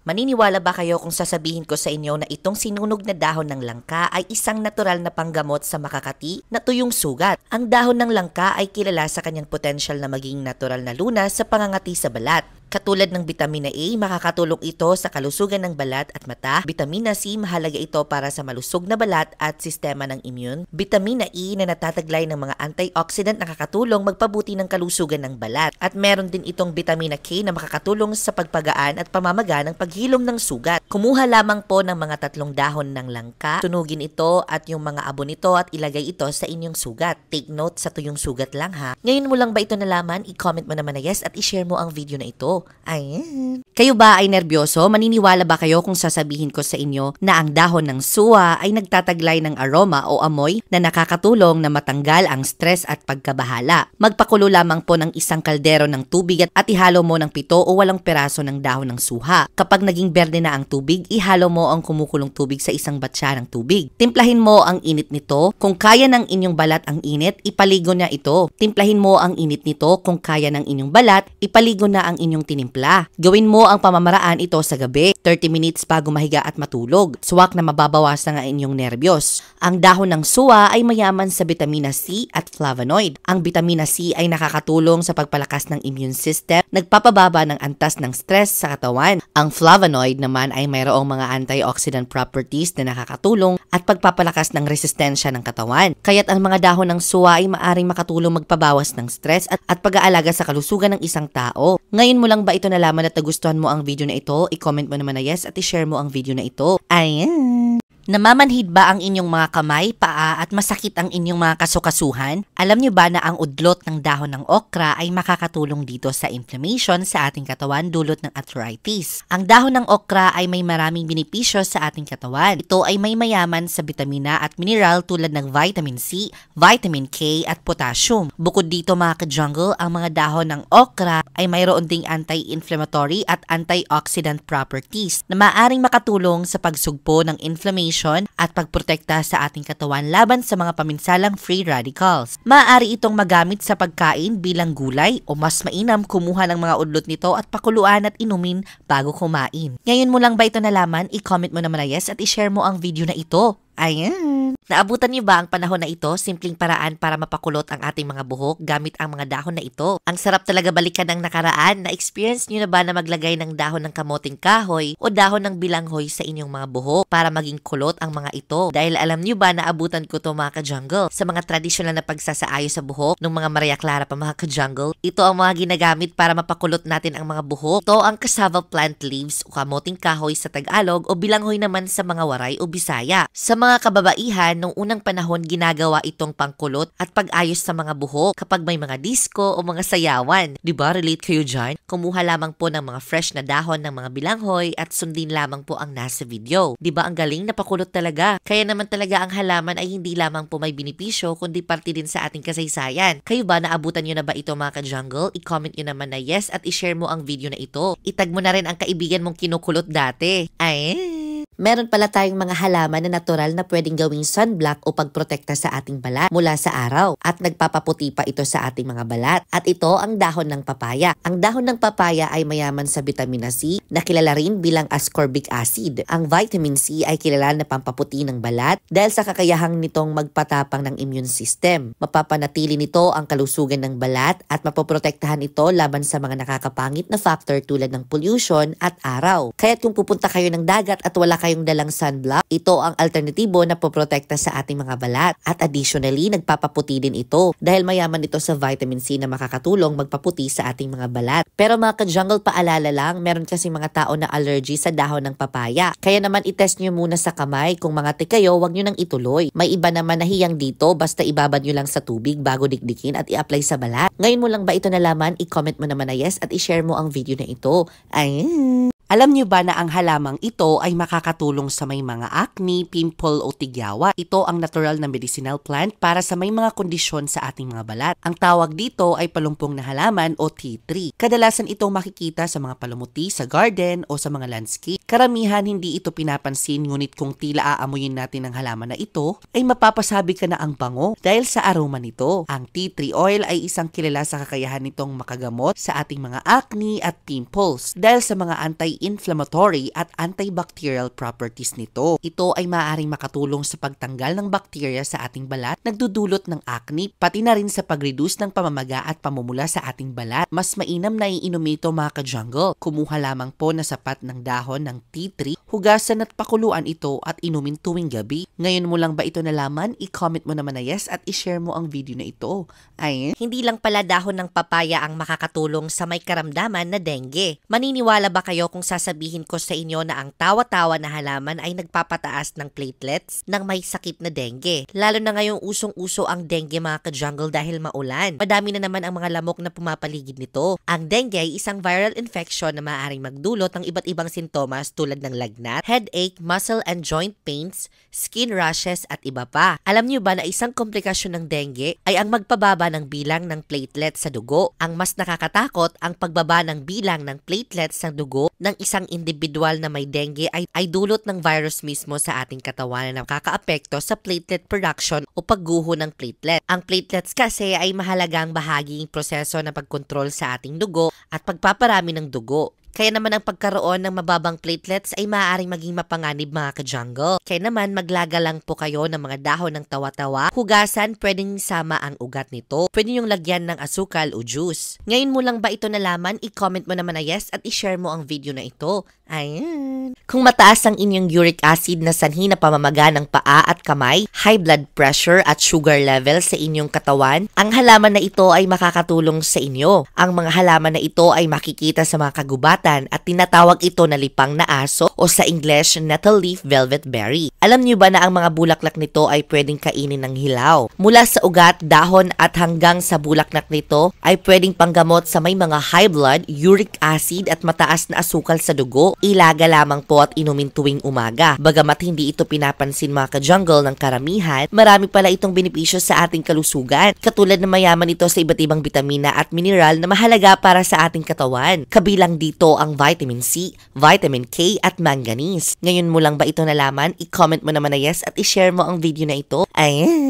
Maniniwala ba kayo kung sasabihin ko sa inyo na itong sinunog na dahon ng langka ay isang natural na panggamot sa makakati na tuyong sugat? Ang dahon ng langka ay kilala sa kanyang potensyal na maging natural na luna sa pangangati sa balat. Katulad ng vitamina A, makakatulong ito sa kalusugan ng balat at mata. Vitamina C, mahalaga ito para sa malusog na balat at sistema ng immune. Vitamina E na natataglay ng mga antioxidant na kakatulong magpabuti ng kalusugan ng balat. At meron din itong vitamina K na makakatulong sa pagpagaan at pamamaga ng paghilom ng sugat. Kumuha lamang po ng mga tatlong dahon ng langka, tunugin ito at yung mga abo nito at ilagay ito sa inyong sugat. Take note sa tuyong sugat lang ha. Ngayon mo lang ba ito nalaman? I-comment mo naman na yes at i-share mo ang video na ito daw. Ayan. Kayo ba ay nervyoso? Maniniwala ba kayo kung sasabihin ko sa inyo na ang dahon ng suwa ay nagtataglay ng aroma o amoy na nakakatulong na matanggal ang stress at pagkabahala? Magpakulo lamang po ng isang kaldero ng tubig at, at ihalo mo ng pito o walang peraso ng dahon ng suha. Kapag naging berde na ang tubig, ihalo mo ang kumukulong tubig sa isang batsa ng tubig. Timplahin mo ang init nito. Kung kaya ng inyong balat ang init, ipaligo na ito. Timplahin mo ang init nito. Kung kaya ng inyong balat, ipaligo na ang inyong tinimpla. Gawin mo ang pamamaraan ito sa gabi, 30 minutes bago mahiga at matulog. Suwak na mababawasan ang inyong nerbiyos. Ang dahon ng suwa ay mayaman sa vitamina C at flavonoid. Ang vitamina C ay nakakatulong sa pagpalakas ng immune system, nagpapababa ng antas ng stress sa katawan. Ang flavonoid naman ay mayroong mga antioxidant properties na nakakatulong at pagpapalakas ng resistensya ng katawan. Kaya't ang mga dahon ng suwa ay maaring makatulong magpabawas ng stress at, at pag-aalaga sa kalusugan ng isang tao. Ngayon mo lang lang ba ito nalaman at nagustuhan mo ang video na ito? I-comment mo naman na yes at i-share mo ang video na ito. Ayan! Namamanhid ba ang inyong mga kamay, paa at masakit ang inyong mga kasukasuhan? Alam niyo ba na ang udlot ng dahon ng okra ay makakatulong dito sa inflammation sa ating katawan dulot ng arthritis? Ang dahon ng okra ay may maraming binipisyo sa ating katawan. Ito ay may mayaman sa bitamina at mineral tulad ng vitamin C, vitamin K at potassium. Bukod dito mga ka-jungle, ang mga dahon ng okra ay mayroon ding anti-inflammatory at antioxidant properties na maaring makatulong sa pagsugpo ng inflammation protection at pagprotekta sa ating katawan laban sa mga paminsalang free radicals. Maaari itong magamit sa pagkain bilang gulay o mas mainam kumuha ng mga udlot nito at pakuluan at inumin bago kumain. Ngayon mo lang ba ito nalaman? I-comment mo naman na yes at i-share mo ang video na ito. Ayan. Naabutan niyo ba ang panahon na ito? Simpleng paraan para mapakulot ang ating mga buhok gamit ang mga dahon na ito. Ang sarap talaga balikan ng nakaraan. Na-experience niyo na ba na maglagay ng dahon ng kamoting kahoy o dahon ng bilanghoy sa inyong mga buhok para maging kulot ang mga ito? Dahil alam niyo ba na abutan ko to mga ka-jungle sa mga tradisyonal na pagsasaayos sa buhok ng mga Maria Clara pa mga ka-jungle. Ito ang mga ginagamit para mapakulot natin ang mga buhok. To ang cassava plant leaves o kamoting kahoy sa Tagalog o bilanghoy naman sa mga waray o Bisaya. Sa mga mga kababaihan, noong unang panahon ginagawa itong pangkulot at pag-ayos sa mga buhok kapag may mga disco o mga sayawan. Di ba relate kayo dyan? Kumuha lamang po ng mga fresh na dahon ng mga bilanghoy at sundin lamang po ang nasa video. Di ba ang galing? Napakulot talaga. Kaya naman talaga ang halaman ay hindi lamang po may binipisyo kundi parte din sa ating kasaysayan. Kayo ba naabutan niyo na ba ito mga ka-jungle? I-comment niyo naman na yes at i-share mo ang video na ito. Itag mo na rin ang kaibigan mong kinukulot dati. Ay! meron pala tayong mga halaman na natural na pwedeng gawing sunblock o pagprotekta sa ating balat mula sa araw at nagpapaputi pa ito sa ating mga balat. At ito ang dahon ng papaya. Ang dahon ng papaya ay mayaman sa vitamina C na kilala rin bilang ascorbic acid. Ang vitamin C ay kilala na pampaputi ng balat dahil sa kakayahang nitong magpatapang ng immune system. Mapapanatili nito ang kalusugan ng balat at mapoprotektahan ito laban sa mga nakakapangit na factor tulad ng pollution at araw. Kaya't kung pupunta kayo ng dagat at wala kayo kayong dalang sunblock, ito ang alternatibo na poprotekta sa ating mga balat. At additionally, nagpapaputi din ito dahil mayaman ito sa vitamin C na makakatulong magpaputi sa ating mga balat. Pero mga ka-jungle, paalala lang, meron kasi mga tao na allergy sa dahon ng papaya. Kaya naman itest nyo muna sa kamay. Kung mga tikayo, wag nyo nang ituloy. May iba naman na hiyang dito, basta ibabad nyo lang sa tubig bago dikdikin at i-apply sa balat. Ngayon mo lang ba ito nalaman? I-comment mo naman na yes at i-share mo ang video na ito. Ayun! Alam niyo ba na ang halamang ito ay makakatulong sa may mga acne, pimple o tigyawa? Ito ang natural na medicinal plant para sa may mga kondisyon sa ating mga balat. Ang tawag dito ay palumpong na halaman o tea tree. Kadalasan itong makikita sa mga palumuti sa garden o sa mga landscape. Karamihan hindi ito pinapansin ngunit kung tila aamuyin natin ang halaman na ito ay mapapasabi ka na ang bango dahil sa aroma nito. Ang tea tree oil ay isang kilala sa kakayahan nitong makagamot sa ating mga acne at pimples dahil sa mga anti anti-inflammatory at antibacterial properties nito. Ito ay maaaring makatulong sa pagtanggal ng bakterya sa ating balat, nagdudulot ng acne, pati na rin sa pag-reduce ng pamamaga at pamumula sa ating balat. Mas mainam na iinom ito mga ka-jungle. Kumuha lamang po na sapat ng dahon ng tea tree, hugasan at pakuluan ito at inumin tuwing gabi. Ngayon mo lang ba ito nalaman? I-comment mo naman na yes at i-share mo ang video na ito. Ay, hindi lang pala dahon ng papaya ang makakatulong sa may karamdaman na dengue. Maniniwala ba kayo kung sasabihin ko sa inyo na ang tawa-tawa na halaman ay nagpapataas ng platelets ng may sakit na dengue. Lalo na ngayong usong-uso ang dengue mga ka-jungle dahil maulan. Madami na naman ang mga lamok na pumapaligid nito. Ang dengue ay isang viral infection na maaaring magdulot ng iba't ibang sintomas tulad ng lagnat, headache, muscle and joint pains, skin rashes at iba pa. Alam niyo ba na isang komplikasyon ng dengue ay ang magpababa ng bilang ng platelets sa dugo. Ang mas nakakatakot ang pagbaba ng bilang ng platelets sa dugo ng isang individual na may dengue ay, ay dulot ng virus mismo sa ating katawan na nakakaapekto sa platelet production o pagguho ng platelet. Ang platelets kasi ay mahalagang bahagi ng proseso na pagkontrol sa ating dugo at pagpaparami ng dugo. Kaya naman ang pagkaroon ng mababang platelets ay maaaring maging mapanganib mga ka-jungle. Kaya naman maglaga lang po kayo ng mga dahon ng tawa-tawa, hugasan, pwedeng sama ang ugat nito. Pwede niyong lagyan ng asukal o juice. Ngayon mo lang ba ito nalaman? I-comment mo naman na yes at i-share mo ang video na ito. Ayan. Kung mataas ang inyong uric acid na sanhi na pamamaga ng paa at kamay, high blood pressure at sugar level sa inyong katawan, ang halaman na ito ay makakatulong sa inyo. Ang mga halaman na ito ay makikita sa mga kagubatan at tinatawag ito na lipang na aso o sa English nettle leaf velvet berry. Alam niyo ba na ang mga bulaklak nito ay pwedeng kainin ng hilaw? Mula sa ugat, dahon at hanggang sa bulaklak nito ay pwedeng panggamot sa may mga high blood, uric acid at mataas na asukal sa dugo ilaga lamang po at inumin tuwing umaga. Bagamat hindi ito pinapansin mga ka-jungle ng karamihan, marami pala itong benepisyo sa ating kalusugan. Katulad na mayaman ito sa iba't ibang bitamina at mineral na mahalaga para sa ating katawan. Kabilang dito ang vitamin C, vitamin K at manganese. Ngayon mo lang ba ito nalaman? I-comment mo naman na yes at i-share mo ang video na ito. Ayan!